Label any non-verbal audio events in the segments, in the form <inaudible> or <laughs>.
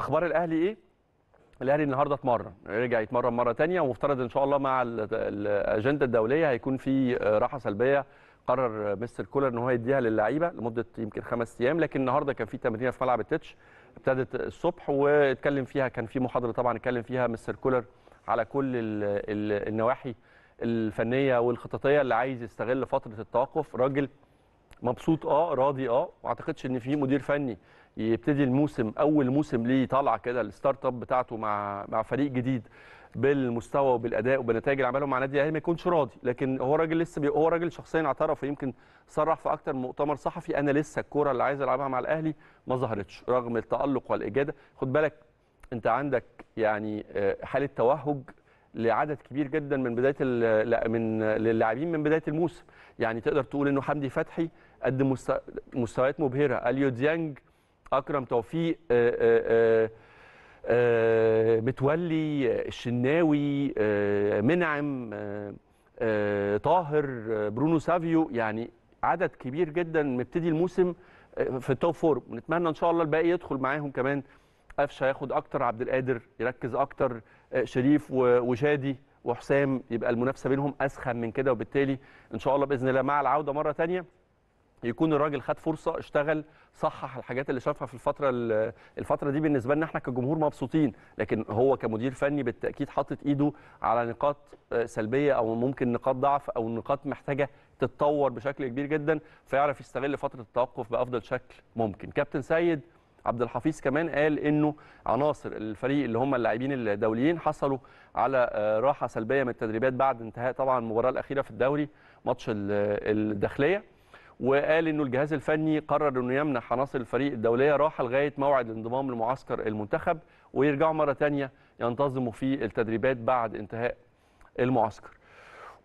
اخبار الاهلي ايه الاهلي النهارده اتمرن رجع يتمرن مره ثانيه ومفترض ان شاء الله مع الاجنده الدوليه هيكون في راحه سلبيه قرر مستر كولر ان هو يديها للعيبه لمده يمكن خمس ايام لكن النهارده كان في تمرينه في ملعب التتش ابتدت الصبح واتكلم فيها كان في محاضره طبعا اتكلم فيها مستر كولر على كل النواحي الفنيه والخططيه اللي عايز يستغل فتره التوقف راجل مبسوط اه راضي اه ما اعتقدش ان في مدير فني يبتدي الموسم اول موسم ليه طالعه كده الستارت اب بتاعته مع مع فريق جديد بالمستوى وبالاداء وبالنتائج اللي عملهم مع نادي الاهلي ما يكونش راضي لكن هو راجل لسه بي... هو راجل شخصيا اعترف يمكن صرح في اكتر من مؤتمر صحفي انا لسه الكوره اللي عايز العبها مع الاهلي ما ظهرتش رغم التالق والاجاده خد بالك انت عندك يعني آه، حاله توهج لعدد كبير جدا من بدايه من للاعبين من بدايه الموسم يعني تقدر تقول انه حمدي فتحي قدم مستويات مبهره اليو ديانج اكرم توفيق آه، آه، آه، متولي الشناوي منعم طاهر برونو سافيو يعني عدد كبير جدا مبتدي الموسم في التوب فور ونتمنى ان شاء الله الباقي يدخل معاهم كمان قفشه ياخد اكتر عبد القادر يركز اكتر شريف وشادي وحسام يبقى المنافسه بينهم اسخن من كده وبالتالي ان شاء الله باذن الله مع العوده مره ثانيه يكون الراجل خد فرصه اشتغل صحح الحاجات اللي شافها في الفتره الفتره دي بالنسبه لنا احنا كجمهور مبسوطين لكن هو كمدير فني بالتاكيد حاطط ايده على نقاط آه، سلبيه او ممكن نقاط ضعف او نقاط محتاجه تتطور بشكل كبير جدا فيعرف يستغل فتره التوقف بافضل شكل ممكن كابتن سيد عبد الحفيظ كمان قال انه عناصر الفريق اللي هم اللاعبين الدوليين حصلوا على آه، راحه سلبيه من التدريبات بعد انتهاء طبعا المباراه الاخيره في الدوري ماتش الداخليه وقال انه الجهاز الفني قرر انه يمنح عناصر الفريق الدوليه راحه لغايه موعد الانضمام لمعسكر المنتخب ويرجعوا مره ثانيه ينتظموا في التدريبات بعد انتهاء المعسكر.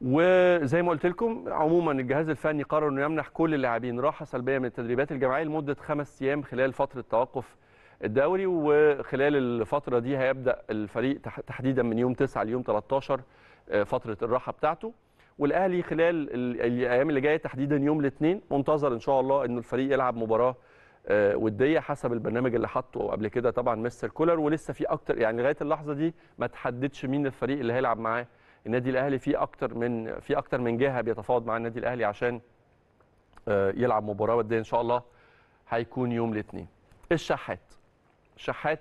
وزي ما قلت لكم عموما الجهاز الفني قرر انه يمنح كل اللاعبين راحه سلبيه من التدريبات الجماعيه لمده خمس ايام خلال فتره توقف الدوري وخلال الفتره دي هيبدا الفريق تحديدا من يوم 9 ليوم 13 آه، فتره الراحه بتاعته. والاهلي خلال الايام اللي جايه تحديدا يوم الاثنين منتظر ان شاء الله انه الفريق يلعب مباراه آه، وديه حسب البرنامج اللي حاطه قبل كده طبعا مستر كولر ولسه في اكتر يعني لغايه اللحظه دي ما تحددش مين الفريق اللي هيلعب معاه النادي الاهلي في اكتر من في اكتر من جهه بيتفاوض مع النادي الاهلي عشان آه، يلعب مباراه وديه ان شاء الله هيكون يوم الاثنين الشحات الشحات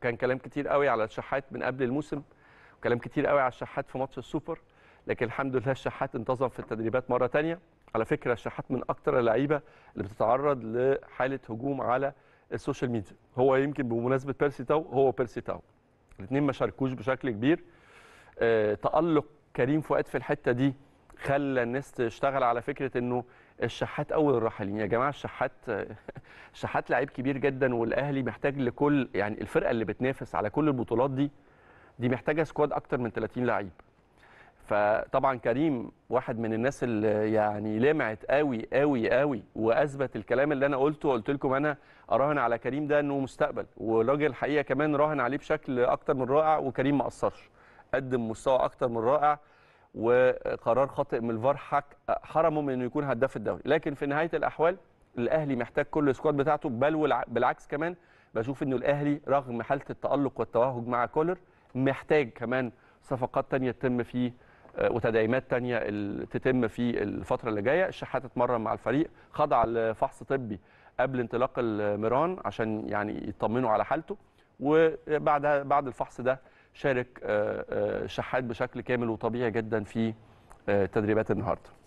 كان كلام كتير قوي على الشحات من قبل الموسم وكلام كتير قوي على الشحات في ماتش السوبر لكن الحمد لله الشحات انتظم في التدريبات مره ثانيه على فكره الشحات من اكثر اللعيبه اللي بتتعرض لحاله هجوم على السوشيال ميديا هو يمكن بمناسبه بيرسي تاو هو بيرسي تاو الاثنين ما شاركوش بشكل كبير أه تالق كريم فؤاد في الحته دي خلى الناس تشتغل على فكره انه الشحات اول الراحلين يا جماعه الشحات <laughs> الشحات لعيب كبير جدا والاهلي محتاج لكل يعني الفرقه اللي بتنافس على كل البطولات دي دي محتاجه سكواد اكتر من 30 لعيب فطبعا كريم واحد من الناس اللي يعني لمعت قوي قوي قوي واثبت الكلام اللي انا قلته وقلت لكم انا اراهن على كريم ده انه مستقبل والراجل الحقيقه كمان راهن عليه بشكل اكتر من رائع وكريم ما قصرش قدم مستوى اكتر من رائع وقرار خاطئ من الفار حرمه من انه يكون هداف الدوري لكن في نهايه الاحوال الاهلي محتاج كل السكواد بتاعته بل بالعكس كمان بشوف انه الاهلي رغم حاله التالق والتوهج مع كولر محتاج كمان صفقات تانية تتم فيه آه، وتدعيمات تانية تتم في الفترة اللي جاية الشحات اتمرن مع الفريق خضع لفحص طبي قبل انطلاق الميران عشان يعني يطمنوا على حالته وبعد بعد الفحص ده شارك الشحات آه، آه، بشكل كامل وطبيعي جدا في تدريبات النهارده